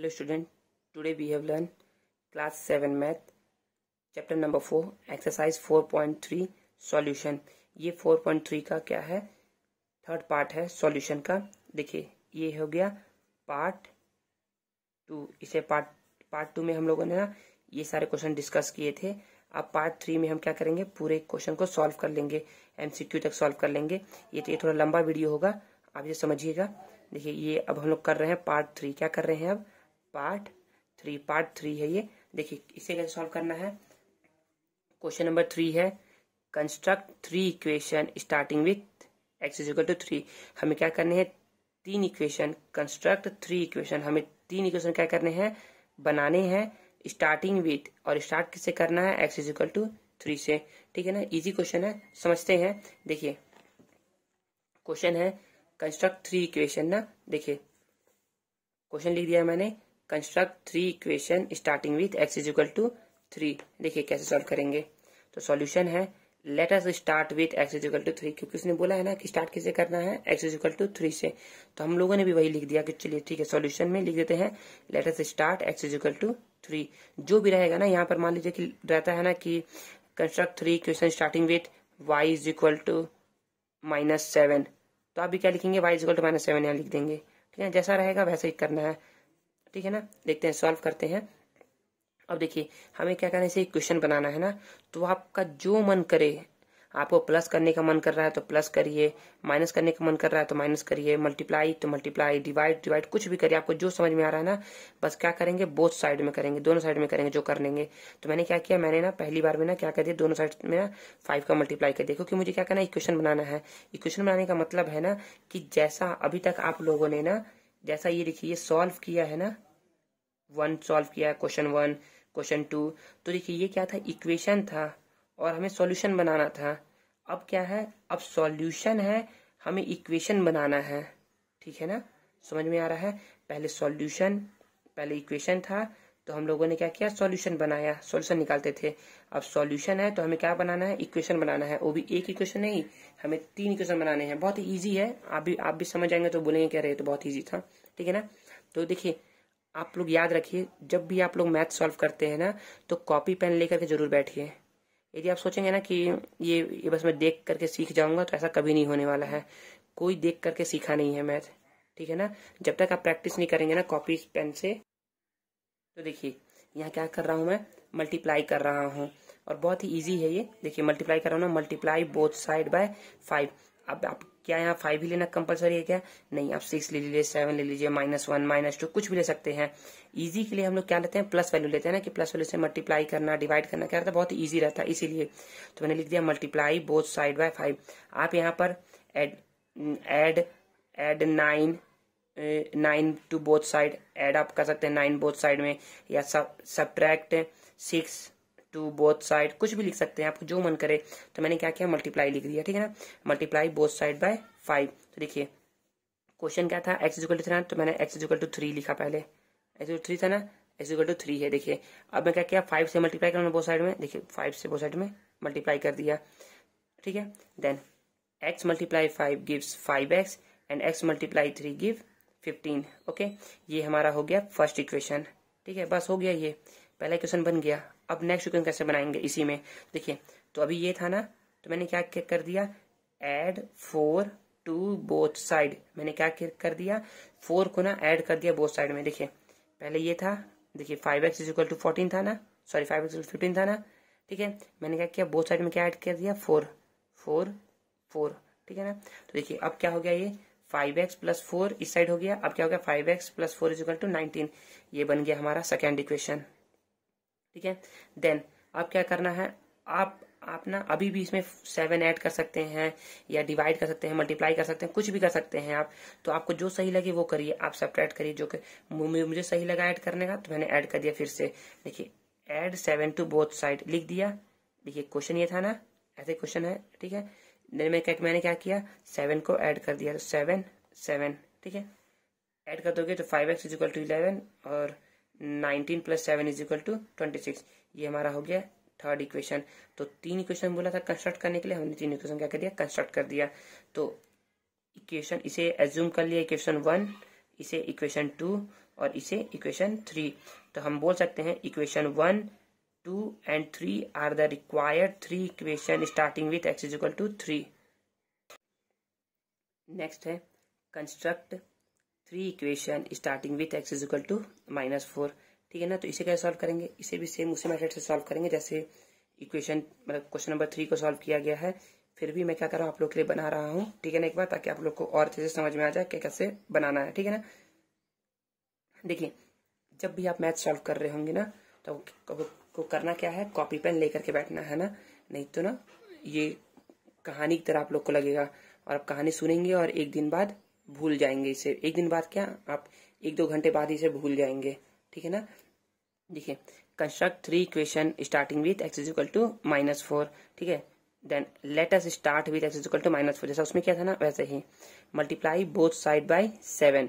today we have learn class seven math chapter number four exercise four point three solution ये three का क्या है third part है solution का देखिए ये हो गया पार्ट टू इसे पार्ट पार्ट टू में हम लोगों ने ना ये सारे क्वेश्चन डिस्कस किए थे अब पार्ट थ्री में हम क्या करेंगे पूरे क्वेश्चन को सॉल्व कर लेंगे एमसीक्यू तक सॉल्व कर लेंगे ये तो ये थोड़ा लंबा वीडियो होगा आप ये समझिएगा देखिए ये अब हम लोग कर रहे हैं पार्ट थ्री क्या कर रहे हैं अब पार्ट थ्री पार्ट थ्री है ये देखिए इसे कैसे सॉल्व करना है क्वेश्चन नंबर थ्री है construct three equation starting with x is equal to three हमें क्या करने हैं तीन इक्वेशन कंस्ट्रक्ट थ्री इक्वेशन हमें तीन इक्वेशन क्या करने हैं बनाने हैं स्टार्टिंग विथ और स्टार्ट किससे करना है एक्स इजिकल टू थ्री से ठीक है ना इजी क्वेश्चन है समझते हैं देखिए क्वेश्चन है कंस्ट्रक्ट थ्री इक्वेशन ना देखिए क्वेश्चन लिख दिया मैंने construct three equation starting with x is equal to three देखिए कैसे सॉल्व करेंगे तो सॉल्यूशन है let us start with x is equal to three क्योंकि उसने बोला है ना कि स्टार्ट किसे करना है x is equal to three से तो हम लोगों ने भी वही लिख दिया कि चलिए ठीक है सॉल्यूशन में लिख देते हैं let us start x is equal to three जो भी रहेगा ना यहाँ पर मान लीजिए कि रहता है ना कि construct three equation starting with y is equal to minus seven तो आप भी क्या लिखेंगे y is equal to minus seven यहाँ लिख देंगे ठीक है जैसा रहेगा वैसा ही करना है ठीक है ना देखते हैं सॉल्व करते हैं अब देखिए हमें क्या करना है इसे क्वेश्चन बनाना है ना तो आपका जो मन करे आपको प्लस करने का मन कर रहा है तो प्लस करिए माइनस करने का मन कर रहा है तो माइनस करिए मल्टीप्लाई तो मल्टीप्लाई डिवाइड डिवाइड कुछ भी करिए आपको जो समझ में आ रहा है ना बस क्या करेंगे बोथ साइड में करेंगे दोनों साइड में करेंगे जो कर लेंगे तो मैंने क्या किया मैंने ना पहली बार में ना क्या कर दिया दोनों साइड में ना फाइव का मल्टीप्लाई कर दिया क्योंकि मुझे क्या करना है इक्वेशन बनाना है इक्वेशन बनाने का मतलब है ना कि जैसा अभी तक आप लोगों ने ना जैसा ये देखिए ये सॉल्व किया है ना वन सॉल्व किया है क्वेश्चन वन क्वेश्चन टू तो देखिए ये क्या था इक्वेशन था और हमें सॉल्यूशन बनाना था अब क्या है अब सॉल्यूशन है हमें इक्वेशन बनाना है ठीक है ना समझ में आ रहा है पहले सॉल्यूशन पहले इक्वेशन था तो हम लोगों ने क्या किया सॉल्यूशन बनाया सॉल्यूशन निकालते थे अब सॉल्यूशन है तो हमें क्या बनाना है इक्वेशन बनाना है वो भी एक इक्वेशन नहीं हमें तीन इक्वेशन बनाने हैं बहुत ईजी है आप भी आप भी समझ आएंगे तो बोलेंगे क्या रहे तो बहुत ईजी था ठीक है ना तो देखिए आप लोग याद रखिए जब भी आप लोग मैथ सॉल्व करते हैं ना तो कॉपी पेन लेकर के जरूर बैठिए यदि आप सोचेंगे ना कि ये ये बस मैं देख करके सीख जाऊंगा तो ऐसा कभी नहीं होने वाला है कोई देख करके सीखा नहीं है मैथ ठीक है ना जब तक आप प्रैक्टिस नहीं करेंगे ना कॉपी पेन से तो देखिए यहाँ क्या कर रहा हूँ मैं मल्टीप्लाई कर रहा हूँ और बहुत ही ईजी है ये देखिए मल्टीप्लाई कर रहा हूँ ना multiply both side by five अब आप क्या यहाँ फाइव ही लेना कंपलसरी है क्या नहीं आप सिक्स ले लीजिए सेवन ले लीजिए माइनस वन माइनस टू कुछ भी ले सकते हैं इजी के लिए हम लोग क्या लेते हैं प्लस वैल्यू लेते हैं ना कि प्लस वैल्यू से मल्टीप्लाई करना डिवाइड करना क्या रहता है बहुत ईजी रहता है इसीलिए तो मैंने लिख दिया multiply both side by five आप यहाँ पर add add add nine nine to both side add आप कर सकते हैं नाइन बोथ साइड में या सब subtract six to both side कुछ भी लिख सकते हैं आपको जो मन करे तो मैंने क्या किया मल्टीप्लाई लिख दिया ठीक है ना multiply both side by five तो देखिए क्वेश्चन क्या था एक्स इजिकल टू थ्री तो मैंने एक्स इजिकल टू थ्री लिखा पहले एक्स थ्री था ना एक्स इजिकल टू थ्री है देखिए अब मैं क्या किया फाइव से मल्टीप्लाई करना बोथ साइड में देखिए फाइव से बोथ साइड में मल्टीप्लाई कर दिया ठीक है then x multiply five gives five x and x multiply three give fifteen okay ये हमारा हो गया फर्स्ट इक्वेशन ठीक है बस हो गया ये पहला क्वेश्चन बन गया अब नेक्स्ट क्वेश्चन कैसे बनाएंगे इसी में देखिए तो अभी ये था ना तो मैंने क्या कर दिया add four to both side मैंने क्या कर दिया फोर को ना एड कर दिया बोथ साइड में देखिए पहले ये था देखिए five x is to fourteen था ना सॉरी फाइव एक्स फिफ्टीन था ना ठीक है मैंने क्या किया बोथ साइड में क्या एड कर दिया फोर फोर फोर ठीक है ना तो देखिए अब क्या हो गया ये फाइव एक्स प्लस फोर इस साइड हो गया अब क्या हो गया five x plus four is to nineteen ये बन गया हमारा सेकेंड इक्वेशन ठीक है देन अब क्या करना है आप आप ना अभी भी इसमें सेवन ऐड कर सकते हैं या डिवाइड कर सकते हैं मल्टीप्लाई कर सकते हैं कुछ भी कर सकते हैं आप तो आपको जो सही लगे वो करिए आप सब करिए जो मुझे सही लगा ऐड करने का तो मैंने ऐड कर दिया फिर से देखिए add seven to both side लिख दिया देखिए क्वेश्चन ये था ना ऐसे क्वेश्चन है ठीक है देन क्या मैंने क्या किया सेवन को ऐड कर दिया तो सेवन सेवन ठीक है ऐड कर दोगे तो five x is equal to eleven और nineteen plus seven is equal to twenty six ये हमारा हो गया थर्ड इक्वेशन तो तीन इक्वेशन बोला था कंस्ट्रक्ट करने के लिए हमने तीन इक्वेशन क्या कर दिया कंस्ट्रक्ट कर दिया तो इक्वेशन इसे एज्यूम कर लिया इक्वेशन वन इसे इक्वेशन टू और इसे इक्वेशन थ्री तो हम बोल सकते हैं equation one two and three are the required three equation starting with x is equal to three next है construct three equation starting with x is equal to minus four ठीक है ना तो इसे कैसे सॉल्व करेंगे इसे भी सेम उसी मेथड से सॉल्व करेंगे जैसे इक्वेशन मतलब क्वेश्चन नंबर थ्री को सॉल्व किया गया है फिर भी मैं क्या कर रहा हूँ आप लोग के लिए बना रहा हूँ ठीक है ना एक बार ताकि आप लोग को और अच्छे समझ में आ जाए क्या कैसे बनाना है ठीक है ना देखिए जब भी आप मैथ सॉल्व कर रहे होंगे ना तो को करना क्या है कॉपी पेन लेकर के बैठना है ना नहीं तो ना ये कहानी की तरह आप लोग को लगेगा और आप कहानी सुनेंगे और एक दिन बाद भूल जाएंगे इसे एक दिन बाद क्या आप एक दो घंटे बाद इसे भूल जाएंगे ठीक है ना देखिए construct three equation starting with x is equal to minus four ठीक है then let us start with x is equal to minus four जैसा उसमें क्या था ना वैसे ही multiply both side by seven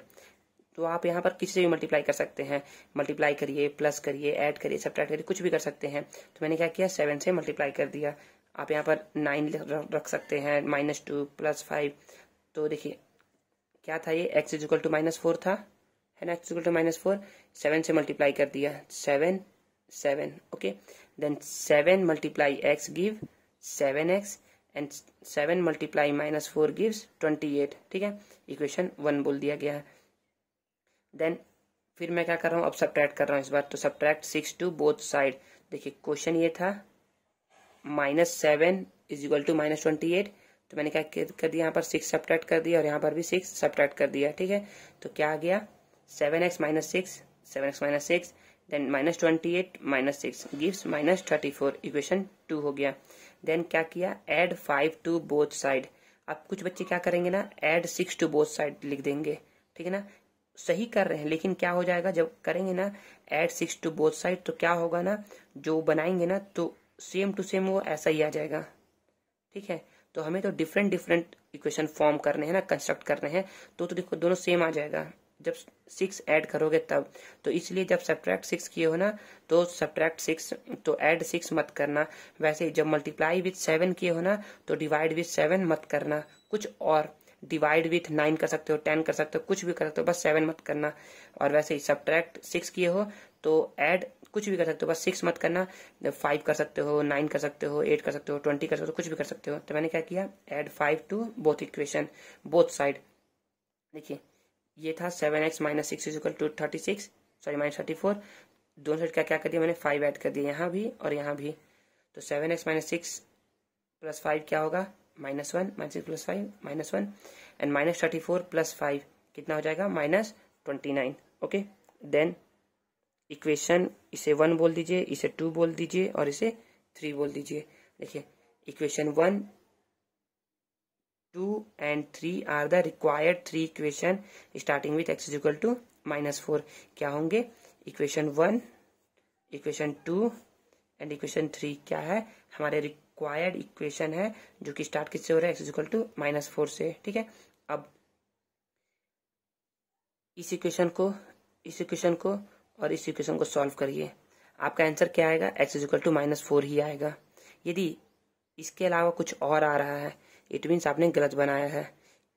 तो आप यहाँ पर किसी से भी मल्टीप्लाई कर सकते हैं मल्टीप्लाई करिए प्लस करिए ऐड करिए सब करिए कुछ भी कर सकते हैं तो मैंने क्या किया सेवन से मल्टीप्लाई कर दिया आप यहाँ पर नाइन रख सकते हैं माइनस टू प्लस फाइव तो देखिए क्या था ये x is equal to minus four था है ना x is equal to minus four seven से मल्टीप्लाई कर दिया seven seven okay then seven multiply x give seven x and seven multiply minus four gives twenty eight ठीक है इक्वेशन वन बोल दिया गया है देन फिर मैं क्या कर रहा हूँ अब सब्ट्रैक्ट कर रहा हूँ इस बार तो subtract six to both side देखिए क्वेश्चन ये था minus seven is equal to minus twenty eight तो मैंने क्या कर दिया यहाँ पर सिक्स सब्ट्रैक्ट कर दिया और यहाँ पर भी सिक्स सब्ट्रैक्ट कर दिया ठीक है तो क्या आ गया seven x minus six seven x minus six then minus twenty eight minus six gives minus thirty four equation two हो गया देन क्या किया add five to both side अब कुछ बच्चे क्या करेंगे ना add six to both side लिख देंगे ठीक है ना सही कर रहे हैं लेकिन क्या हो जाएगा जब करेंगे ना add six to both side तो क्या होगा ना जो बनाएंगे ना तो सेम टू सेम वो ऐसा ही आ जाएगा ठीक है तो हमें तो डिफरेंट डिफरेंट इक्वेशन फॉर्म करने हैं ना कंस्ट्रक्ट करने हैं तो तो देखो दोनों सेम आ जाएगा जब सिक्स ऐड करोगे तब तो इसलिए जब सब्ट्रैक्ट सिक्स किए हो ना तो सब्ट्रैक्ट सिक्स तो ऐड सिक्स मत करना वैसे जब मल्टीप्लाई विथ सेवन किए हो ना तो डिवाइड विथ सेवन मत करना कुछ और डिवाइड विथ नाइन कर सकते हो टेन कर सकते हो कुछ भी कर सकते हो बस सेवन मत करना और वैसे ही सब्ट्रैक्ट सिक्स किए हो तो ऐड कुछ भी कर सकते हो बस सिक्स मत करना फाइव कर सकते हो नाइन कर सकते हो एट कर सकते हो ट्वेंटी कर सकते हो कुछ भी कर सकते हो तो मैंने क्या किया add five to both equation both side देखिए ये था seven x minus six is equal to thirty six sorry minus thirty four दोनों साइड क्या क्या कर दिया मैंने फाइव ऐड कर दिया यहाँ भी और यहाँ भी तो seven x minus six plus five क्या होगा minus one minus six plus five minus one and minus thirty four plus five कितना हो जाएगा minus twenty nine okay then equation इसे वन बोल दीजिए इसे टू बोल दीजिए और इसे थ्री बोल दीजिए देखिए equation one two and three are the required three equation starting with x equal to minus four क्या होंगे equation one equation two and equation three क्या है हमारे रिक्वायर्ड इक्वेशन है जो कि स्टार्ट किससे हो रहा है x equal to minus four से ठीक है अब इस इक्वेशन को इस इक्वेशन को और इस इक्वेशन को सॉल्व करिए आपका आंसर क्या आएगा x equal to minus four ही आएगा यदि इसके अलावा कुछ और आ रहा है इट मीन्स आपने गलत बनाया है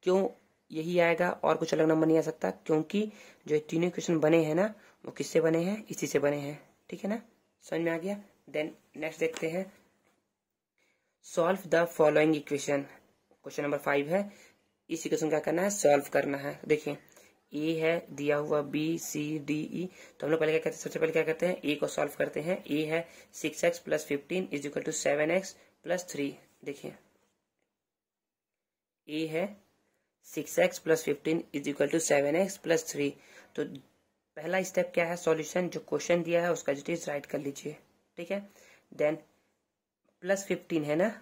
क्यों यही आएगा और कुछ अलग नंबर नहीं आ सकता क्योंकि जो तीनों क्वेश्चन बने हैं ना वो किससे बने हैं इसी से बने हैं ठीक है ना समझ में आ गया देन नेक्स्ट देखते हैं solve the following equation question number five है इस इक्वेशन क्या करना है सॉल्व करना है देखिए ए e है दिया हुआ बी सी डी ई तो हम लोग पहले क्या करते हैं सबसे पहले क्या करते हैं ए e को सॉल्व करते हैं ए e है six x plus fifteen is equal to seven x plus three देखिए ए है six x plus fifteen is equal to seven x plus three तो पहला स्टेप क्या है सॉल्यूशन जो क्वेश्चन दिया है उसका जो राइट कर लीजिए ठीक है देन प्लस फिफ्टीन है ना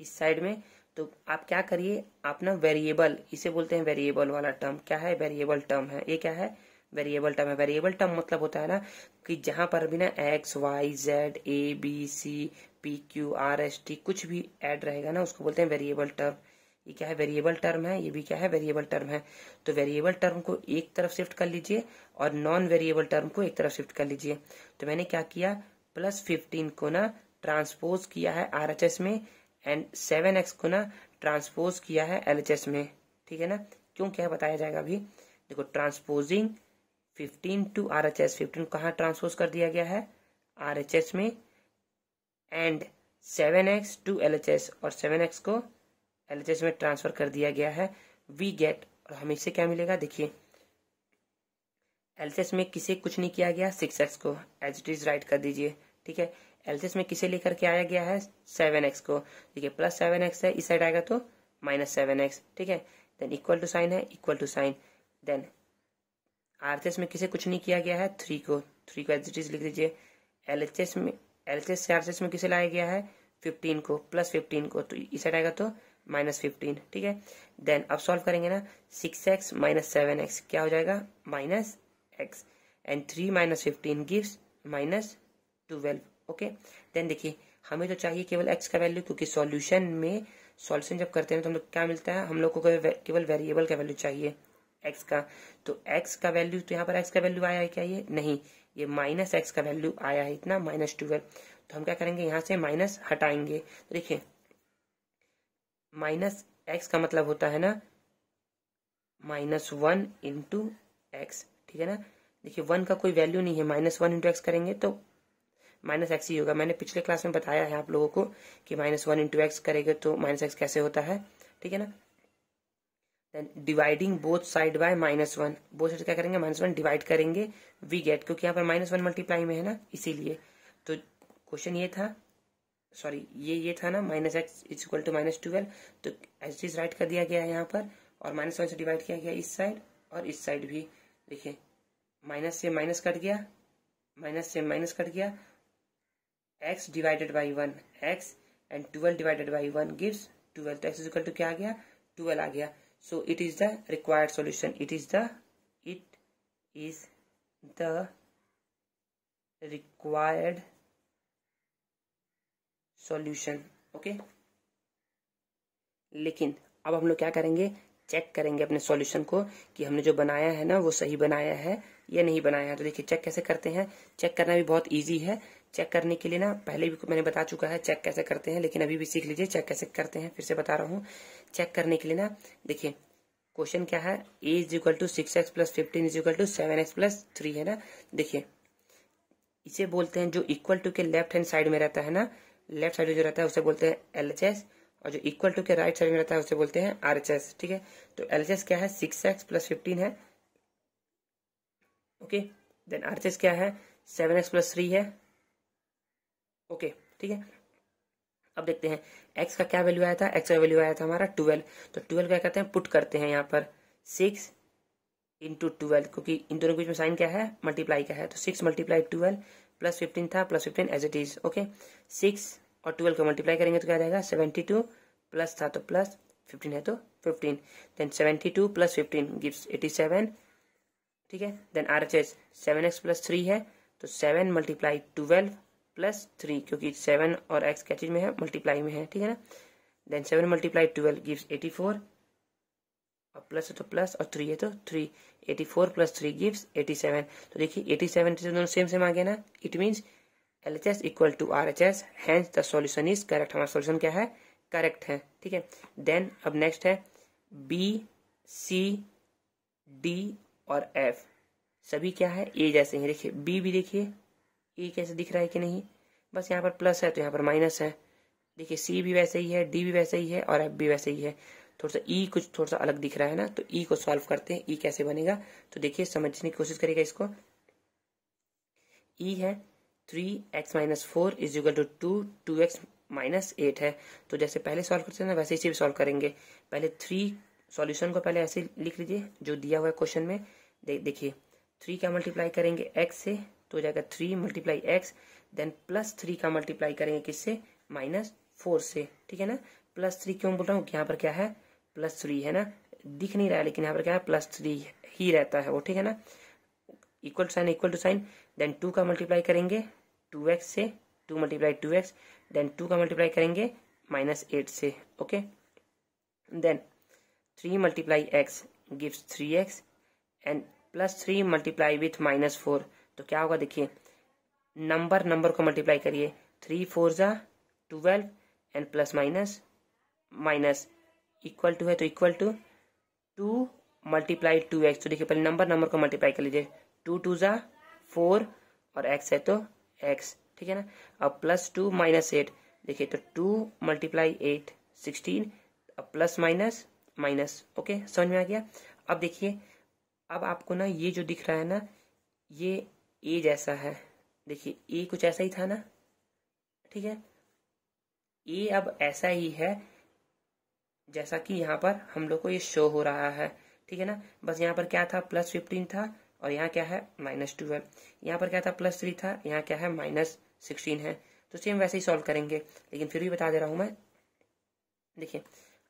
इस साइड में तो आप क्या करिए आप ना वेरिएबल इसे बोलते हैं वेरिएबल वाला टर्म क्या है वेरिएबल टर्म है ये क्या है वेरिएबल टर्म है वेरिएबल टर्म मतलब होता है ना कि जहां पर भी ना x y z a b c p q r s t कुछ भी ऐड रहेगा ना उसको बोलते हैं वेरिएबल टर्म ये क्या है वेरिएबल टर्म है ये भी क्या है वेरिएबल टर्म है तो वेरिएबल टर्म को एक तरफ शिफ्ट कर लीजिए और नॉन वेरिएबल टर्म को एक तरफ शिफ्ट कर लीजिए तो मैंने क्या किया प्लस फिफ्टीन को ना ट्रांसपोज किया है आर में एंड सेवन एक्स को ना ट्रांसपोज किया है एलएचएस में ठीक है ना क्यों क्या बताया जाएगा अभी देखो transposing fifteen to R H S fifteen कहाँ ट्रांसपोज कर दिया गया है आर एच एस में and seven x to L H S और सेवन एक्स को एल एच एस में ट्रांसफर कर दिया गया है वी गेट और हमें इससे क्या मिलेगा देखिए एल एच एस में किसे कुछ नहीं किया गया सिक्स एक्स को एच इज राइट कर दीजिए ठीक है एलसीएस में किसे लेकर के आया गया है सेवन एक्स को देखिए प्लस सेवन एक्स है इस साइड आएगा तो माइनस सेवन एक्स ठीक है देन इक्वल टू साइन है equal to sign then RHS में किसे कुछ नहीं किया गया है थ्री को थ्री को एच लिख दीजिए एल में एल से आरसीएस में किसे लाया गया है फिफ्टीन को प्लस फिफ्टीन को तो इस साइड आएगा तो माइनस फिफ्टीन ठीक है देन अब सॉल्व करेंगे ना six x minus seven x क्या हो जाएगा minus x and three minus fifteen gives minus twelve okay then देखिए हमें तो चाहिए केवल एक्स का वैल्यू क्योंकि सॉल्यूशन में सॉल्यूशन जब करते हैं तो हम लोग क्या मिलता है हम लोग को केवल वेरिएबल का वैल्यू चाहिए एक्स का तो एक्स का वैल्यू तो यहाँ पर एक्स का वैल्यू आया है क्या ये नहीं ये माइनस एक्स का वैल्यू आया है इतना माइनस ट्वेल्व तो हम क्या करेंगे यहाँ से माइनस हटाएंगे तो देखिए माइनस एक्स का मतलब होता है ना माइनस वन इंटू एक्स ठीक है ना देखिए वन का कोई वैल्यू नहीं है माइनस वन इंटू एक्स करेंगे तो माइनस एक्स ही होगा मैंने पिछले क्लास में बताया है आप लोगों को कि माइनस वन इंटू एक्स करेंगे तो माइनस एक्स कैसे होता है ठीक है ना then dividing both side by minus one both side क्या करेंगे माइनस वन डिवाइड करेंगे वी गेट क्योंकि यहाँ पर माइनस वन मल्टीप्लाई में है ना इसीलिए तो क्वेश्चन ये था सॉरी ये ये था ना minus x is equal to minus twelve तो एच इज राइट कर दिया गया है यहाँ पर और माइनस वन से डिवाइड किया गया इस साइड और इस साइड भी देखिए माइनस से माइनस कट गया माइनस से माइनस कट गया x divided by one x and twelve divided by one gives twelve तो एक्स इजिकल टू क्या आ गया ट्वेल्व आ गया so it is the required solution it is the it is the required solution okay लेकिन अब हम लोग क्या करेंगे चेक करेंगे अपने सॉल्यूशन को कि हमने जो बनाया है ना वो सही बनाया है या नहीं बनाया है तो देखिए चेक कैसे करते हैं चेक करना भी बहुत इजी है चेक करने के लिए ना पहले भी मैंने बता चुका है चेक कैसे करते हैं लेकिन अभी भी सीख लीजिए चेक कैसे करते हैं फिर से बता रहा हूँ चेक करने के लिए ना देखिए क्वेश्चन क्या है a is equal to six x plus fifteen is equal to seven x plus three है ना देखिए इसे बोलते हैं जो इक्वल टू के लेफ्ट हैंड साइड में रहता है ना लेफ्ट साइड में जो रहता है उसे बोलते हैं एल एच एस और जो इक्वल टू के राइट साइड में रहता है उसे बोलते हैं आर एच एस ठीक है तो एल एच एस क्या है सिक्स एक्स प्लस फिफ्टीन है okay then R H S क्या है सेवन एक्स प्लस थ्री है ओके ठीक है अब देखते हैं एक्स का क्या वैल्यू आया था एक्स का वैल्यू आया था हमारा ट्वेल्व तो ट्वेल्व क्या कहते हैं पुट करते हैं यहाँ पर सिक्स इंटू ट्वेल्व क्योंकि इन दोनों के बीच में साइन क्या है मल्टीप्लाई का है तो six multiply twelve plus fifteen था plus fifteen as it is okay six और ट्वेल्व को मल्टीप्लाई करेंगे तो क्या जाएगा सेवेंटी टू प्लस था तो प्लस फिफ्टीन है तो fifteen then seventy two plus fifteen gives eighty seven ठीक है then R H S seven x plus three है तो seven multiply twelve plus three क्योंकि सेवन और एक्स क्या चीज़ में है मल्टीप्लाई में है ठीक है ना then seven multiply twelve gives eighty four और प्लस है तो प्लस और थ्री है तो three eighty four plus three gives eighty seven तो देखिए एटी सेवन से तो दोनों सेम सेम आ गया ना it means L H S equal to R H S hence the solution is correct हमारा सोल्यूशन क्या है करेक्ट है ठीक है देन अब नेक्स्ट है बी सी डी और एफ सभी क्या है ए जैसे ही देखिए बी भी देखिए ए e कैसे दिख रहा है कि नहीं बस यहाँ पर प्लस है तो यहाँ पर माइनस है देखिए सी भी वैसे ही है डी भी वैसे ही है और एफ भी वैसे ही है थोड़ा सा ई e कुछ थोड़ा सा अलग दिख रहा है ना तो ई e को सॉल्व करते हैं ई कैसे बनेगा तो देखिए समझने की कोशिश करेगा इसको ई है three x minus four is equal to two two x minus eight है तो जैसे पहले सॉल्व करते हैं ना वैसे इसे भी सॉल्व करेंगे पहले थ्री सॉल्यूशन को पहले ऐसे लिख लीजिए जो दिया हुआ है क्वेश्चन में देखिए थ्री का मल्टीप्लाई करेंगे एक्स से तो हो जाएगा three multiply x then plus three का मल्टीप्लाई करेंगे किससे माइनस फोर से ठीक है ना प्लस थ्री क्यों बोल रहा हूँ यहाँ पर क्या है प्लस थ्री है ना दिख नहीं रहा है लेकिन यहाँ पर क्या है प्लस थ्री ही रहता है वो ठीक है ना equal sign equal to sign then two का मल्टीप्लाई करेंगे टू एक्स से two multiply two x then two का मल्टीप्लाई करेंगे माइनस एट से okay then three multiply x gives three x and plus three multiply with minus four तो क्या होगा देखिए नंबर नंबर को मल्टीप्लाई करिए थ्री फोर ज़ा twelve and plus minus minus equal to है तो equal to two multiply two x तो देखिए पहले नंबर नंबर को मल्टीप्लाई कर लीजिए टू टू ज़ा फोर और एक्स है तो एक्स ठीक है ना अब प्लस टू माइनस एट देखिए तो टू मल्टीप्लाई एट सिक्सटीन अब प्लस माइनस माइनस ओके समझ में आ गया अब देखिए अब आपको ना ये जो दिख रहा है ना ये ए e जैसा है देखिए ए e कुछ ऐसा ही था ना ठीक है ए e अब ऐसा ही है जैसा कि यहाँ पर हम लोग को ये शो हो रहा है ठीक है ना बस यहाँ पर क्या था प्लस फिफ्टीन था और यहाँ क्या है माइनस टू है यहाँ पर क्या था प्लस थ्री था यहाँ क्या है माइनस सिक्सटीन है तो सेम वैसे ही सॉल्व करेंगे लेकिन फिर भी बता दे रहा हूं मैं देखिए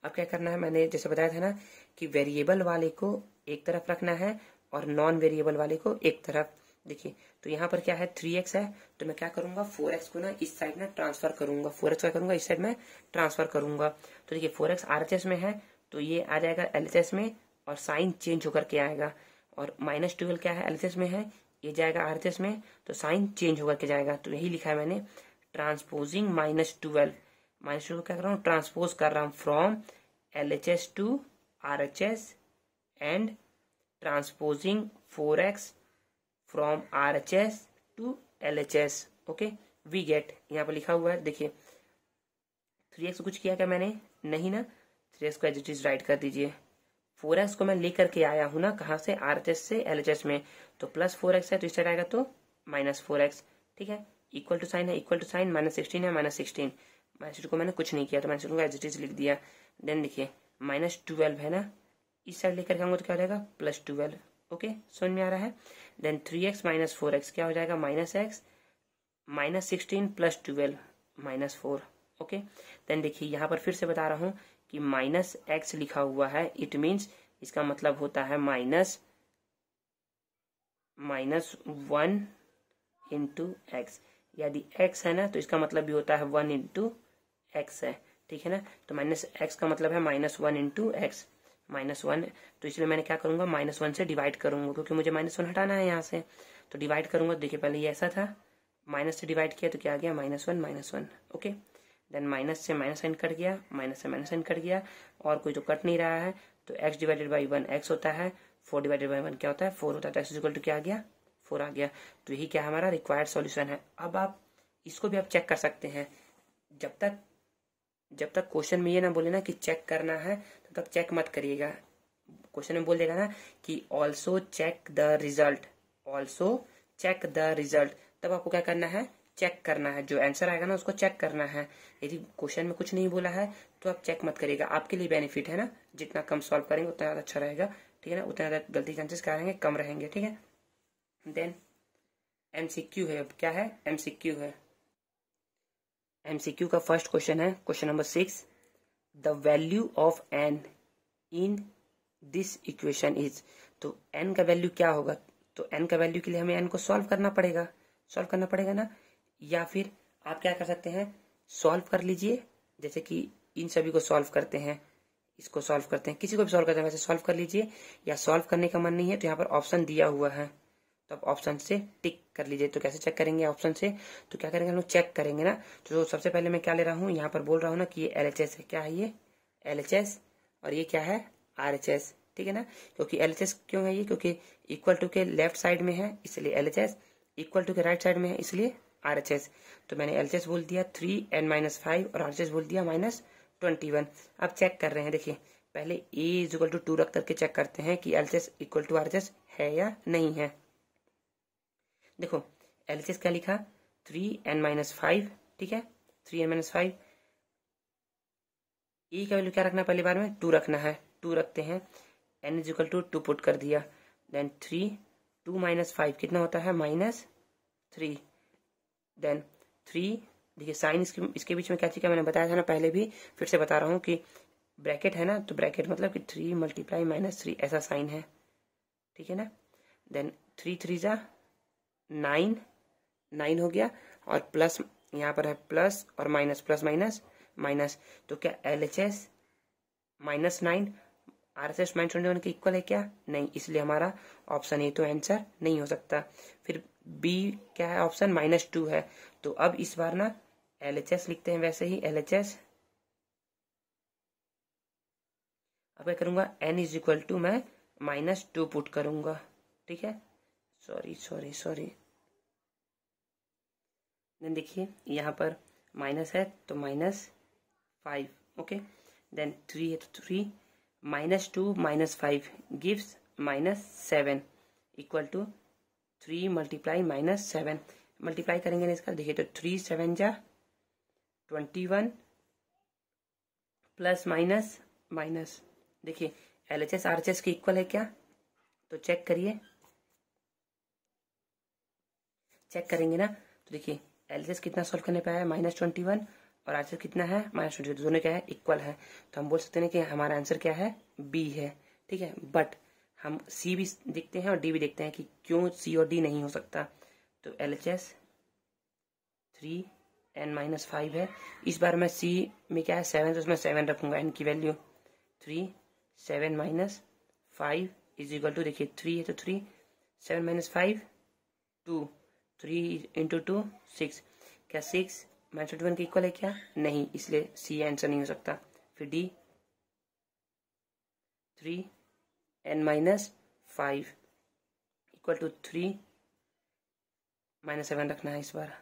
अब क्या करना है मैंने जैसे बताया था ना कि वेरिएबल वाले को एक तरफ रखना है और नॉन वेरिएबल वाले को एक तरफ देखिए तो यहाँ पर क्या है थ्री एक्स है तो मैं क्या करूंगा फोर एक्स को ना इस साइड में ट्रांसफर करूंगा फोर एक्स क्या करूंगा इस साइड में ट्रांसफर करूंगा तो देखिए four x R H S में है तो ये आ जाएगा एल एच एस में और साइन चेंज होकर के आएगा और माइनस ट्वेल्व क्या है एल एच एस में है ये जाएगा आर में तो साइन चेंज होकर के जाएगा तो यही लिखा है मैंने transposing minus twelve minus twelve क्या कर रहा हूँ ट्रांसपोज कर रहा हूँ from L H S to R H S and transposing four x from R H S to L H S okay we get यहाँ पर लिखा हुआ है देखिए थ्री एक्स कुछ किया क्या मैंने नहीं ना थ्री एक्स को एज इट इज राइट कर दीजिए फोर एक्स को मैं ले करके आया हूं ना कहा से आर एच एस से एल एच एस में तो प्लस फोर एक्स है तो इससे आएगा तो माइनस फोर एक्स ठीक है इक्वल टू साइन है equal to sign minus sixteen है माइनस सिक्सटीन माइनस टू को मैंने कुछ नहीं किया तो माइनस टू को एज इट इज लिख दिया देन देखिए माइनस ट्वेल्व है ना इस साइड लेकर के आऊंगा तो क्या हो जाएगा प्लस ट्वेल्व ओके समझ में आ रहा है then three x minus four x क्या हो जाएगा minus x minus sixteen plus twelve minus four okay then देखिए यहां पर फिर से बता रहा हूं कि माइनस एक्स लिखा हुआ है इट मीन्स इसका मतलब होता है minus minus one into x यदि एक्स है ना तो इसका मतलब भी होता है वन इंटू एक्स है ठीक है ना तो माइनस एक्स का मतलब है minus one into x minus one है तो इसलिए मैंने क्या करूंगा माइनस वन से डिवाइड करूंगा क्योंकि मुझे माइनस वन हटाना है यहाँ से तो डिवाइड करूंगा तो देखिए पहले ये ऐसा था माइनस से डिवाइड किया तो क्या आ गया minus one minus one okay then minus से माइनस साइन कट गया माइनस से माइनस साइन कट गया और कोई तो कट नहीं रहा है तो x divided by one x होता है फोर डिवाइडेड बाई वन क्या होता है फोर होता है तो एक्स इक्वल टू क्या आ गया फोर आ गया तो यही क्या हमारा रिक्वायर्ड सोल्यूशन है अब आप इसको भी आप चेक कर सकते हैं जब तक जब तक क्वेश्चन में ये ना बोले ना कि चेक करना है तब चेक मत करिएगा क्वेश्चन में बोल देगा ना कि also check the result also check the result तब आपको क्या करना है चेक करना है जो आंसर आएगा ना उसको चेक करना है यदि क्वेश्चन में कुछ नहीं बोला है तो आप चेक मत करिएगा आपके लिए बेनिफिट है ना जितना कम सॉल्व करेंगे उतना ज़्यादा अच्छा रहेगा ठीक है ना उतना ज़्यादा गलती चांसेस क्या रहेंगे कम रहेंगे ठीक है देन एमसीक्यू है अब क्या है एमसीक्यू है एमसीक्यू का फर्स्ट क्वेश्चन है question number six the value of n in this equation is तो एन का वैल्यू क्या होगा तो एन का वैल्यू के लिए हमें एन को सॉल्व करना पड़ेगा सॉल्व करना पड़ेगा ना या फिर आप क्या कर सकते हैं सॉल्व कर लीजिए जैसे कि इन सभी को सॉल्व करते हैं इसको सॉल्व करते हैं किसी को भी सॉल्व करते हैं वैसे सॉल्व कर लीजिए या सॉल्व करने का मन नहीं है तो यहाँ पर ऑप्शन दिया हुआ है तो आप ऑप्शन से टिक कर लीजिए तो कैसे चेक करेंगे ऑप्शन से तो क्या करेंगे हम लोग चेक करेंगे ना तो सबसे पहले मैं क्या ले रहा हूँ यहाँ पर बोल रहा हूँ ना कि ये एल है क्या है ये एल और ये क्या है आर ठीक है ना क्योंकि एल क्यों है ये क्योंकि इक्वल टू के लेफ्ट साइड में है इसलिए एल इक्वल टू के राइट साइड में है इसलिए आर तो मैंने एल बोल दिया थ्री एन माइनस फाइव और आर बोल दिया माइनस ट्वेंटी वन अब चेक कर रहे हैं देखिए पहले A is equal to two रख करके चेक करते हैं कि एल इक्वल टू आर है या नहीं है देखो एलसीएस क्या लिखा थ्री एन माइनस फाइव ठीक है three n minus five E का वैल्यू क्या रखना पहली बार में टू रखना है टू रखते हैं n is equal to two put कर दिया then three two minus five कितना होता है माइनस थ्री देन थ्री देखिए साइन इसके इसके बीच में क्या चीज मैंने बताया था ना पहले भी फिर से बता रहा हूँ कि ब्रैकेट है ना तो ब्रैकेट मतलब कि थ्री मल्टीप्लाई माइनस थ्री ऐसा साइन है ठीक है ना देन थ्री थ्री जा नाइन नाइन हो गया और प्लस यहाँ पर है प्लस और माइनस प्लस माइनस माइनस तो क्या L H S minus nine R S S minus twenty one के इक्वल है क्या नहीं इसलिए हमारा ऑप्शन ए तो आंसर नहीं हो सकता फिर बी क्या है ऑप्शन माइनस टू है तो अब इस बार ना एल एच एस लिखते हैं वैसे ही एल एच एस अब क्या करूंगा एन इज इक्वल टू मैं माइनस टू पुट करूंगा ठीक है सॉरी सॉरी सॉरी देन देखिए यहाँ पर माइनस है तो minus five okay then three है तो three minus two minus five gives minus seven equal to three multiply minus seven multiply करेंगे ना इसका देखिए तो थ्री सेवन जा twenty one plus minus minus देखिए L H S R H S के इक्वल है क्या तो चेक करिए चेक करेंगे ना तो देखिए एलसीएस कितना सॉल्व करने पाया है माइनस ट्वेंटी वन और आंसर कितना है माइनस ट्वेंटी दोनों क्या है इक्वल है तो हम बोल सकते हैं कि हमारा आंसर क्या है बी है ठीक है बट हम सी भी देखते हैं और डी भी देखते हैं कि क्यों सी और डी नहीं हो सकता तो L H S three n minus five है इस बार मैं सी में क्या है सेवन तो उसमें सेवन रखूंगा एन की value three seven minus five is equal to देखिए थ्री है तो three seven minus five two three into two six क्या सिक्स माइनस वन के इक्वल है क्या नहीं इसलिए सी आंसर नहीं हो सकता फिर D three n minus five equal to three minus seven रखना है इस बार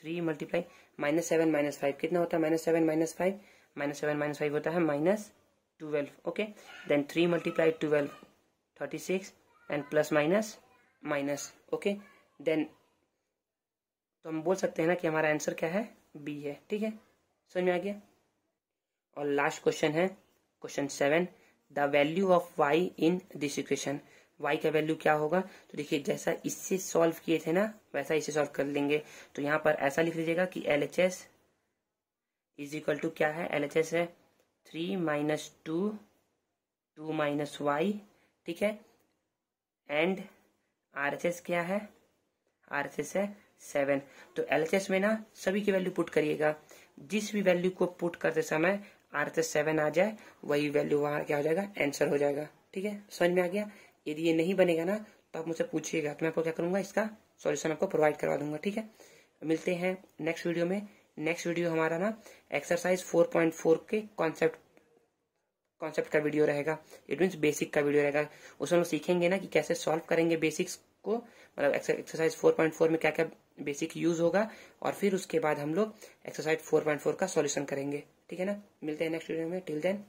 three multiply minus seven minus five कितना होता है minus seven minus five minus seven minus five होता है minus twelve okay then three multiply twelve thirty six and plus minus minus okay then तो हम बोल सकते हैं ना कि हमारा आंसर क्या है बी है ठीक है समझ में आ गया और लास्ट क्वेश्चन है question seven the value of y in this equation y का वैल्यू क्या होगा तो देखिए जैसा इससे सॉल्व किए थे ना वैसा इसे सॉल्व कर लेंगे तो यहां पर ऐसा लिख लीजिएगा कि L H S is equal to क्या है एल एच एस है three minus two two minus y ठीक है एंड आरएचएस क्या है आरएचएस है सेवन तो एलएचएस में ना सभी की वैल्यू पुट करिएगा जिस भी वैल्यू को पुट करते समय आरएचएस सेवन आ जाए वही वैल्यू वहां क्या हो जाएगा आंसर हो जाएगा ठीक है समझ में आ गया यदि ये नहीं बनेगा ना तो आप मुझसे पूछिएगा तो मैं आपको क्या करूंगा इसका सॉल्यूशन आपको प्रोवाइड करवा दूंगा ठीक है मिलते हैं नेक्स्ट वीडियो में नेक्स्ट वीडियो हमारा ना एक्सरसाइज 4.4 के कॉन्सेप्ट कॉन्सेप्ट का वीडियो रहेगा इट मीन्स बेसिक का वीडियो रहेगा उसमें हम सीखेंगे ना कि कैसे सॉल्व करेंगे बेसिक्स को मतलब एक्सरसाइज 4.4 में क्या क्या बेसिक यूज होगा और फिर उसके बाद हम लोग एक्सरसाइज 4.4 का सॉल्यूशन करेंगे ठीक है ना मिलते हैं नेक्स्ट वीडियो में टिल देन